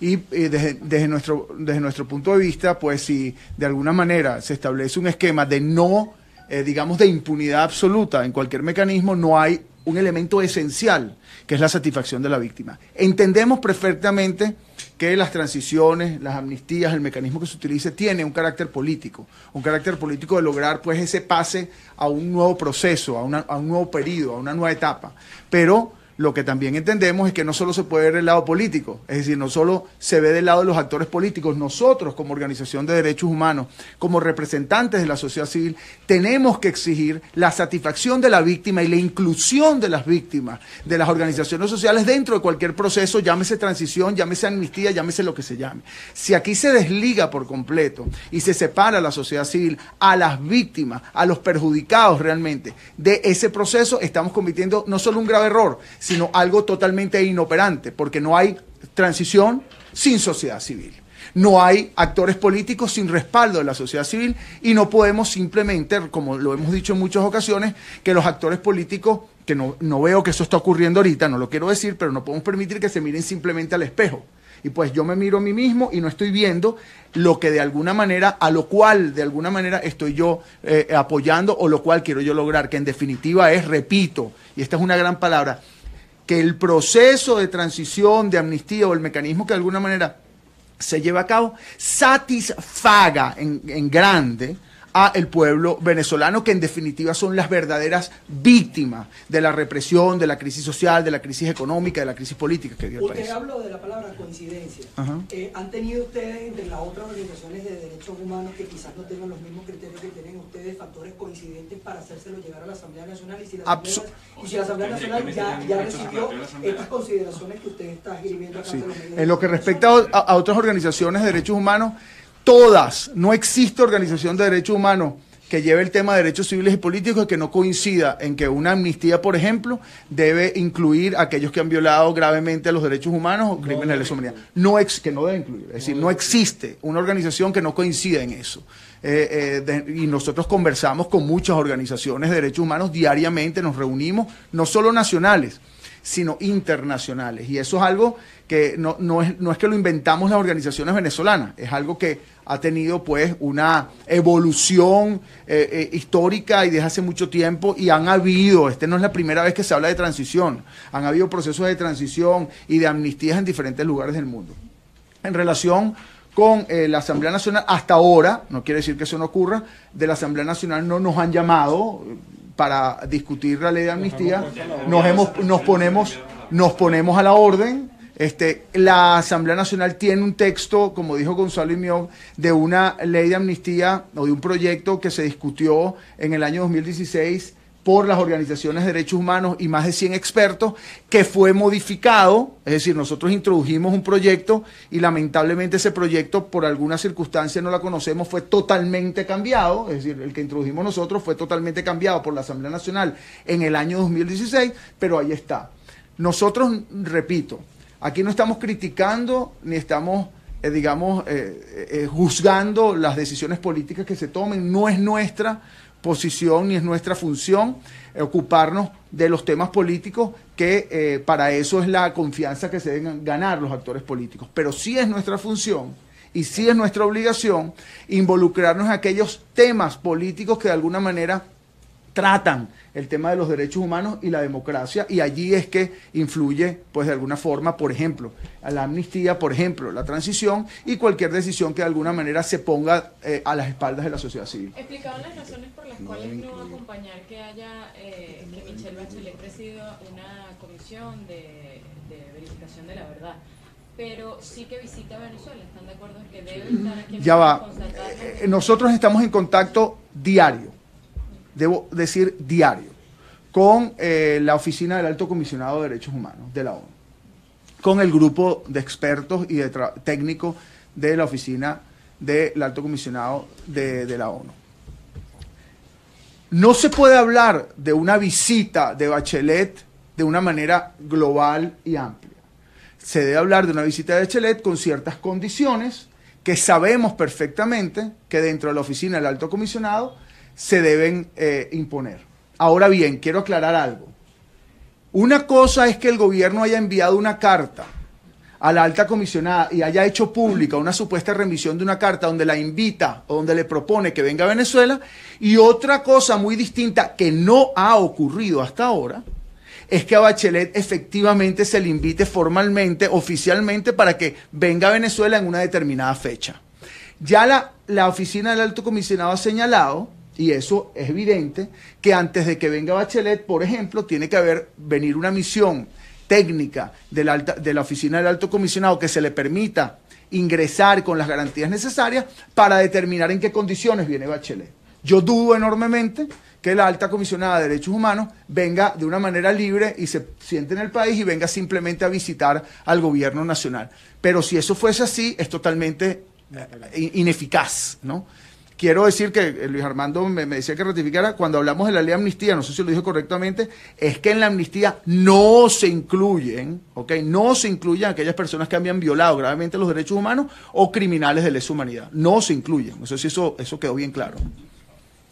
Y desde, desde, nuestro, desde nuestro punto de vista, pues si de alguna manera se establece un esquema de no eh, digamos, de impunidad absoluta en cualquier mecanismo, no hay un elemento esencial, que es la satisfacción de la víctima. Entendemos perfectamente que las transiciones, las amnistías, el mecanismo que se utilice tiene un carácter político, un carácter político de lograr pues ese pase a un nuevo proceso, a, a un nuevo periodo, a una nueva etapa. Pero lo que también entendemos es que no solo se puede ver el lado político, es decir, no solo se ve del lado de los actores políticos, nosotros como organización de derechos humanos, como representantes de la sociedad civil, tenemos que exigir la satisfacción de la víctima y la inclusión de las víctimas de las organizaciones sociales dentro de cualquier proceso, llámese transición, llámese amnistía, llámese lo que se llame. Si aquí se desliga por completo y se separa la sociedad civil a las víctimas, a los perjudicados realmente de ese proceso, estamos cometiendo no solo un grave error, sino algo totalmente inoperante, porque no hay transición sin sociedad civil. No hay actores políticos sin respaldo de la sociedad civil y no podemos simplemente, como lo hemos dicho en muchas ocasiones, que los actores políticos, que no, veo que eso está ocurriendo ahorita, no lo quiero decir, pero no podemos permitir que se miren simplemente al espejo. Y pues yo me miro a mí mismo y no estoy viendo lo que de alguna manera, a lo cual de alguna manera estoy yo eh, apoyando o lo cual quiero yo lograr, que en definitiva es, repito, y esta es una gran palabra, que el proceso de transición, de amnistía o el mecanismo que de alguna manera se lleva a cabo, satisfaga en, en grande a el pueblo venezolano, que en definitiva son las verdaderas víctimas de la represión, de la crisis social, de la crisis económica, de la crisis política que vive el país. Usted habló de la palabra coincidencia. Eh, ¿Han tenido ustedes entre las otras organizaciones de derechos humanos que quizás no tengan los mismos criterios que tienen ustedes, factores coincidentes para hacérselo llegar a la Asamblea Nacional? Y si la Asamblea, Nacional ya, recibió estas consideraciones que usted está escribiendo acá sí. En lo que respecta a otras organizaciones de derechos humanos, todas, no existe organización de derechos humanos que lleve el tema de derechos civiles y políticos que no coincida en que una amnistía, por ejemplo, debe incluir a aquellos que han violado gravemente los derechos humanos o crímenes de lesa humanidad. No que no debe incluir. Es decir, no existe una organización que no coincida en eso. Eh, eh, y nosotros conversamos con muchas organizaciones de derechos humanos diariamente, nos reunimos, no solo nacionales, sino internacionales. Y eso es algo que no, no, es, no es que lo inventamos las organizaciones venezolanas, es algo que ha tenido pues una evolución eh, eh, histórica y desde hace mucho tiempo y han habido, este no es la primera vez que se habla de transición, han habido procesos de transición y de amnistías en diferentes lugares del mundo. En relación con eh, la Asamblea Nacional, hasta ahora, no quiere decir que eso no ocurra, de la Asamblea Nacional no nos han llamado para discutir la ley de amnistía, nos, hemos, nos, ponemos, nos ponemos a la orden este, la Asamblea Nacional tiene un texto, como dijo Gonzalo Imiov, de una ley de amnistía o de un proyecto que se discutió en el año 2016 por las organizaciones de derechos humanos y más de 100 expertos, que fue modificado, es decir, nosotros introdujimos un proyecto y lamentablemente ese proyecto, por alguna circunstancia no la conocemos, fue totalmente cambiado, es decir, el que introdujimos nosotros fue totalmente cambiado por la Asamblea Nacional en el año 2016, pero ahí está. Nosotros, repito, Aquí no estamos criticando ni estamos, eh, digamos, eh, eh, juzgando las decisiones políticas que se tomen. No es nuestra posición ni es nuestra función ocuparnos de los temas políticos, que para eso es la confianza que se deben ganar los actores políticos. Pero sí es nuestra función y sí es nuestra obligación involucrarnos en aquellos temas políticos que de alguna manera tratan el tema de los derechos humanos y la democracia y allí es que influye pues de alguna forma, por ejemplo, a la amnistía, por ejemplo, la transición y cualquier decisión que de alguna manera se ponga eh, a las espaldas de la sociedad civil. Explicaban las razones por las no cuales no acompañar que haya eh, que Michelle Bachelet presida una comisión de, verificación de la verdad pero sí que visita Venezuela. ¿Están de acuerdo en que debe estar aquí? En ya va. Eh, nosotros estamos en contacto diario debo decir diario, con eh, la Oficina del Alto Comisionado de Derechos Humanos de la ONU, con el grupo de expertos y de técnicos de la Oficina del Alto Comisionado de, de la ONU. No se puede hablar de una visita de Bachelet de una manera global y amplia. Se debe hablar de una visita de Bachelet con ciertas condiciones que sabemos perfectamente que dentro de la oficina del alto comisionado se deben eh, imponer. Ahora bien, quiero aclarar algo. Una cosa es que el gobierno haya enviado una carta a la alta comisionada y haya hecho pública una supuesta remisión de una carta donde la invita o donde le propone que venga a Venezuela. Y otra cosa muy distinta que no ha ocurrido hasta ahora es que a Bachelet efectivamente se le invite formalmente, oficialmente, para que venga a Venezuela en una determinada fecha. Ya la, la oficina del alto comisionado ha señalado y eso es evidente, que antes de que venga Bachelet, por ejemplo, tiene que haber venir una misión técnica de la, de la oficina del alto comisionado que se le permita ingresar con las garantías necesarias para determinar en qué condiciones viene Bachelet. Yo dudo enormemente que la alta comisionada de derechos humanos venga de una manera libre y se siente en el país y venga simplemente a visitar al gobierno nacional. Pero si eso fuese así, es totalmente ineficaz, ¿no? Quiero decir que eh, Luis Armando me, decía que ratificara, cuando hablamos de la ley de amnistía, no sé si lo dije correctamente, es que en la amnistía no se incluyen, ¿ok? No se incluyen aquellas personas que habían violado gravemente los derechos humanos o criminales de lesa humanidad. No se incluyen. No sé eso, eso quedó bien claro.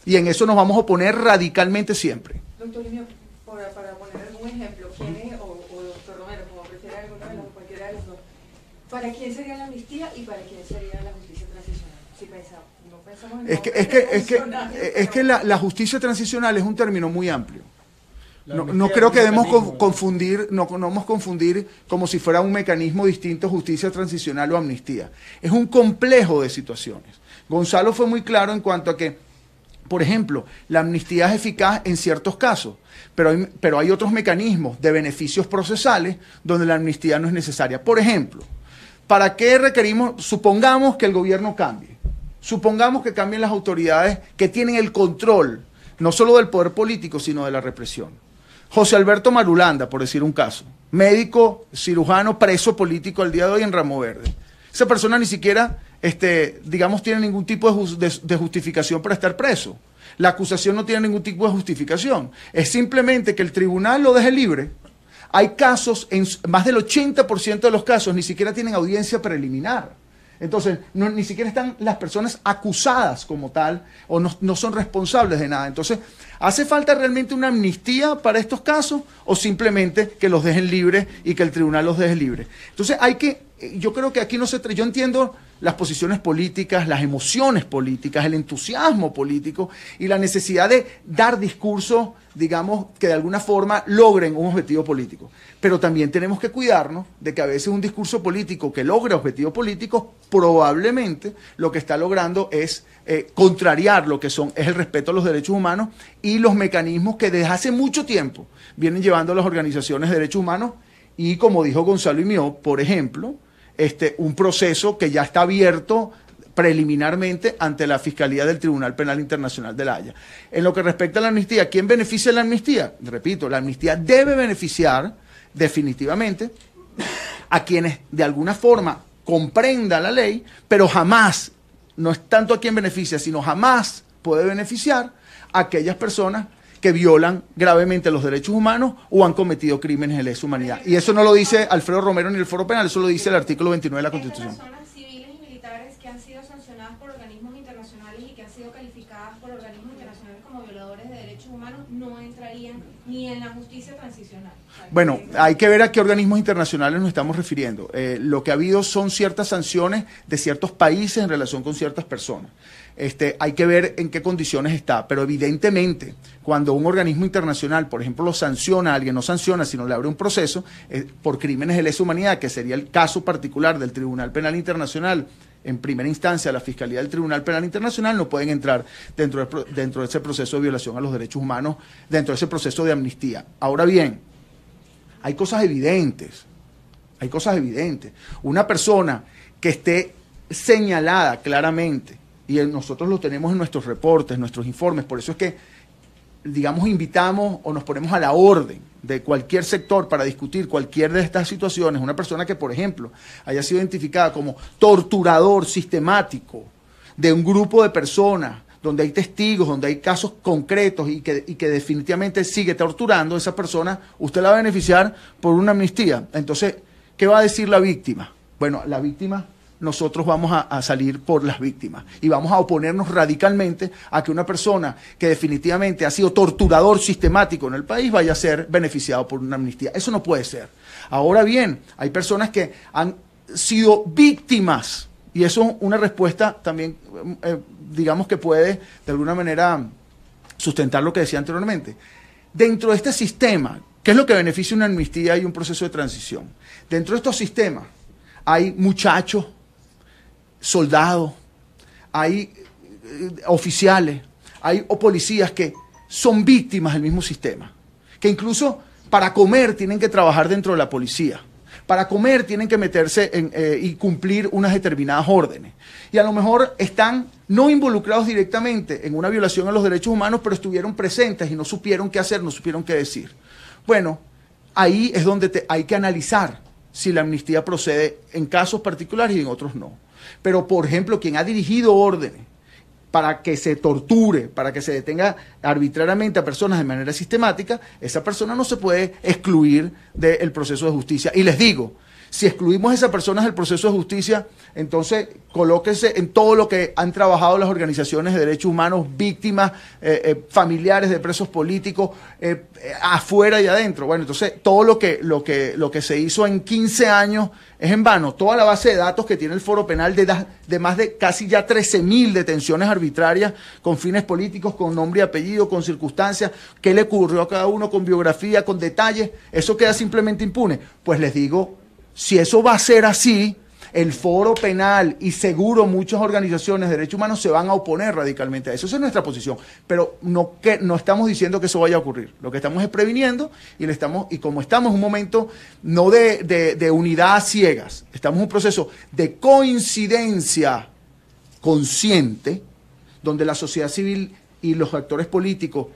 Y en eso nos vamos a oponer radicalmente siempre. Doctor Limio, para, poner algún ejemplo, ¿quién o, o, doctor Romero, como prefiera alguno de cualquiera de ¿para quién sería la amnistía y para quién sería la es que, que, es que, eh, la, justicia transicional es un término muy amplio. No, creo que debemos confundir, no, no confundir como si fuera un mecanismo distinto justicia transicional o amnistía. Es un complejo de situaciones. Gonzalo fue muy claro en cuanto a que por ejemplo, la amnistía es eficaz en ciertos casos, pero pero hay, otros mecanismos de beneficios procesales donde la amnistía no es necesaria. Por ejemplo, ¿para qué requerimos, supongamos que el gobierno cambie? supongamos que cambien las autoridades que tienen el control, no solo del poder político, sino de la represión. José Alberto Marulanda, por decir un caso, médico, cirujano, preso político al día de hoy en Ramo Verde. Esa persona ni siquiera, este, digamos, tiene ningún tipo de justificación para estar preso. La acusación no tiene ningún tipo de justificación. Es simplemente que el tribunal lo deje libre. Hay casos, en más del 80% de los casos ni siquiera tienen audiencia preliminar. Entonces, no, ni siquiera están las personas acusadas como tal o no, no, son responsables de nada. Entonces, ¿hace falta realmente una amnistía para estos casos o simplemente que los dejen libres y que el tribunal los deje libres? Entonces, hay que, eh, yo creo que aquí no se, yo entiendo las posiciones políticas, las emociones políticas, el entusiasmo político y la necesidad de dar discursos, digamos, que de alguna forma logren un objetivo político. Pero también tenemos que cuidarnos de que a veces un discurso político que logra objetivos políticos probablemente lo que está logrando es eh, contrariar lo que son, es el respeto a los derechos humanos y los mecanismos que desde hace mucho tiempo vienen llevando las organizaciones de derechos humanos y como dijo Gonzalo y mío por ejemplo, este, un proceso que ya está abierto preliminarmente ante la Fiscalía del Tribunal Penal Internacional de la Haya. En lo que respecta a la amnistía, ¿quién beneficia la amnistía? Repito, la amnistía debe beneficiar definitivamente a quienes de alguna forma comprenda la ley, pero jamás, no es tanto a quien beneficia, sino jamás puede beneficiar a aquellas personas que violan gravemente los derechos humanos o han cometido crímenes de lesa humanidad. Y eso no lo dice Alfredo Romero ni el Foro Penal, eso lo dice el artículo 29 de la Constitución. personas civiles y militares que han sido sancionadas por organismos internacionales y que han sido calificadas por organismos internacionales como violadores de derechos humanos no entrarían ni en la justicia transicional. Bueno, hay que ver a qué organismos internacionales nos estamos refiriendo. Eh, lo que ha habido son ciertas sanciones de ciertos países en relación con ciertas personas. Este, hay que ver en qué condiciones está. Pero evidentemente, cuando un organismo internacional, por ejemplo, lo sanciona alguien, no sanciona, sino le abre un proceso eh, por crímenes de lesa humanidad, que sería el caso particular del Tribunal Penal Internacional, en primera instancia la Fiscalía del Tribunal Penal Internacional, no pueden entrar dentro dentro de ese proceso de violación a los derechos humanos, dentro de ese proceso de amnistía. Ahora bien, hay cosas evidentes, hay cosas evidentes. Una persona que esté señalada claramente y nosotros lo tenemos en nuestros reportes, nuestros informes. Por eso es que, digamos, invitamos o nos ponemos a la orden de cualquier sector para discutir cualquier de estas situaciones. Una persona que, por ejemplo, haya sido identificada como torturador sistemático de un grupo de personas donde hay testigos, donde hay casos concretos y que, que, definitivamente sigue torturando a esa persona, usted la va a beneficiar por una amnistía. Entonces, ¿qué va a decir la víctima? Bueno, la víctima nosotros vamos a, salir por las víctimas y vamos a oponernos radicalmente a que una persona que definitivamente ha sido torturador sistemático en el país vaya a ser beneficiado por una amnistía. Eso no puede ser. Ahora bien, hay personas que han sido víctimas y eso es una respuesta también, eh, digamos que puede de alguna manera sustentar lo que decía anteriormente. Dentro de este sistema, ¿qué es lo que beneficia una amnistía y un proceso de transición? Dentro de estos sistemas hay muchachos soldados, hay eh, oficiales, hay policías que son víctimas del mismo sistema, que incluso para comer tienen que trabajar dentro de la policía. Para comer tienen que meterse eh, y cumplir unas determinadas órdenes. Y a lo mejor están no involucrados directamente en una violación a los derechos humanos, pero estuvieron presentes y no supieron qué hacer, no supieron qué decir. Bueno, ahí es donde hay que analizar si la amnistía procede en casos particulares y en otros no. Pero, por ejemplo, quien ha dirigido órdenes para que se torture, para que se detenga arbitrariamente a personas de manera sistemática, esa persona no se puede excluir del proceso de justicia. Y les digo, si excluimos a esas personas del proceso de justicia, entonces colóquese en todo lo que han trabajado las organizaciones de derechos humanos, víctimas, eh, eh, familiares de presos políticos, eh, afuera y adentro. Bueno, entonces todo lo que, lo, que, lo que se hizo en 15 años es en vano. Toda la base de datos que tiene el Foro Penal de, de más de casi ya 13.000 detenciones arbitrarias con fines políticos, con nombre y apellido, con circunstancias, qué le ocurrió a cada uno, con biografía, con detalles, eso queda simplemente impune. Pues les digo si eso va a ser así, el foro penal y seguro muchas organizaciones de derechos humanos se van a oponer radicalmente a eso. Esa es nuestra posición. Pero no, que, no estamos diciendo que eso vaya a ocurrir. Lo que estamos es previniendo y, le estamos, y como estamos en un momento no de, de, de unidad a ciegas, estamos en un proceso de coincidencia consciente donde la sociedad civil y los actores políticos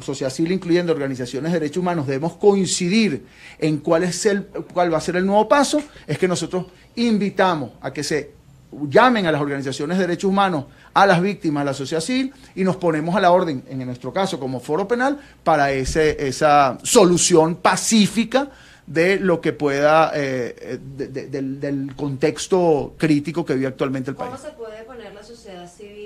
sociedad civil, incluyendo organizaciones de derechos humanos, debemos coincidir en cuál, es el, cuál va a ser el nuevo paso, es que nosotros invitamos a que se llamen a las organizaciones de derechos humanos, a las víctimas, a la sociedad civil, y nos ponemos a la orden, en nuestro caso como foro penal, para ese, esa solución pacífica de lo que pueda, eh, eh, del, del, contexto crítico que vive actualmente el país. ¿Cómo se puede poner la sociedad civil?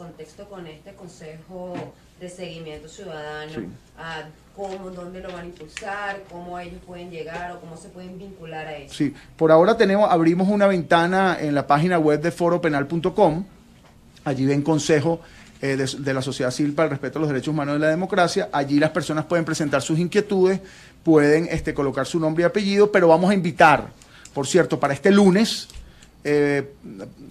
contexto con este Consejo de Seguimiento Ciudadano, a cómo, dónde lo van a impulsar, cómo ellos pueden llegar o cómo se pueden vincular a eso. Sí, por ahora tenemos, abrimos una ventana en la página web de foropenal.com, allí ven consejo. Eh, de, la sociedad civil para el respeto a los derechos humanos y la democracia. Allí las personas pueden presentar sus inquietudes, pueden este, colocar su nombre y apellido, pero vamos a invitar, por cierto, para este lunes, eh,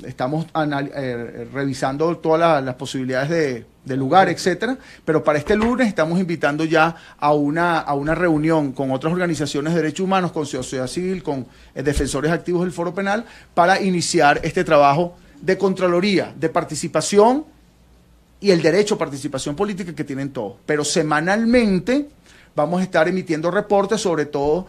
estamos eh, revisando todas las posibilidades de, lugar, etcétera. Pero para este lunes estamos invitando ya a una, a una reunión con otras organizaciones de derechos humanos, con sociedad civil, con eh, defensores activos del Foro Penal, para iniciar este trabajo de Contraloría, de participación y el derecho a participación política que tienen todos. Pero semanalmente vamos a estar emitiendo reportes sobre todo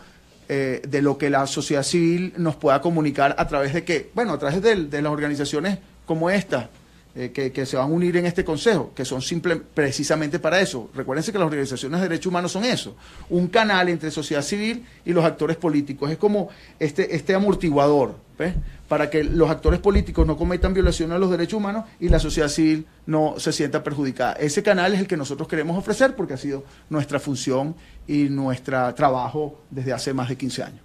eh, de lo que la sociedad civil nos pueda comunicar a través de qué bueno, a través de, de las organizaciones como esta, eh, que, se van a unir en este consejo, que son simple, precisamente para eso. Recuérdense que las organizaciones de derechos humanos son eso, un canal entre sociedad civil y los actores políticos. Es como este, este amortiguador, para que los actores políticos no cometan violaciones a los derechos humanos y la sociedad civil no se sienta perjudicada. Ese canal es el que nosotros queremos ofrecer porque ha sido nuestra función y nuestro trabajo desde hace más de 15 años.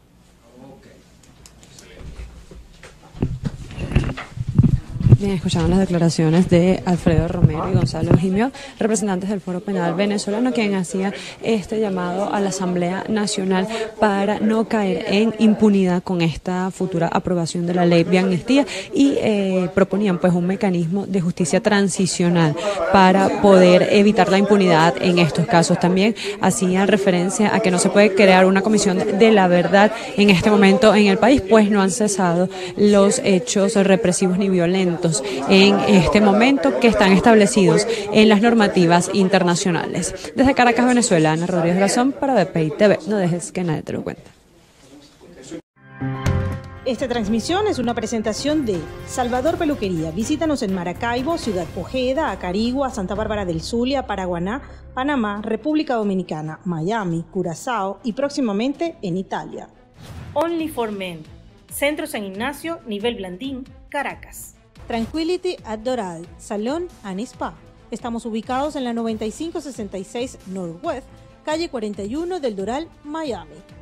escuchaban las declaraciones de Alfredo Romero y Gonzalo Jiménez, representantes del Foro Penal Venezolano, quien hacía este llamado a la Asamblea Nacional para no caer en impunidad con esta futura aprobación de la ley de amnistía y eh, proponían pues un mecanismo de justicia transicional para poder evitar la impunidad en estos casos. También hacían referencia a que no se puede crear una comisión de la verdad en este momento en el país, pues no han cesado los hechos represivos ni violentos en este momento que están establecidos en las normativas internacionales. Desde Caracas, Venezuela, Ana Rodríguez Razón para BPI TV. No dejes que nadie te lo cuente. Esta transmisión es una presentación de Salvador Peluquería. Visítanos en Maracaibo, Ciudad Cojeda Acarigua, Santa Bárbara del Zulia, Paraguaná, Panamá, República Dominicana, Miami, Curazao y próximamente en Italia. Only for Men, Centro San Ignacio, Nivel Blandín, Caracas. Tranquility at Doral, Salón and Spa. Estamos ubicados en la 9566 Northwest, calle 41 del Doral, Miami.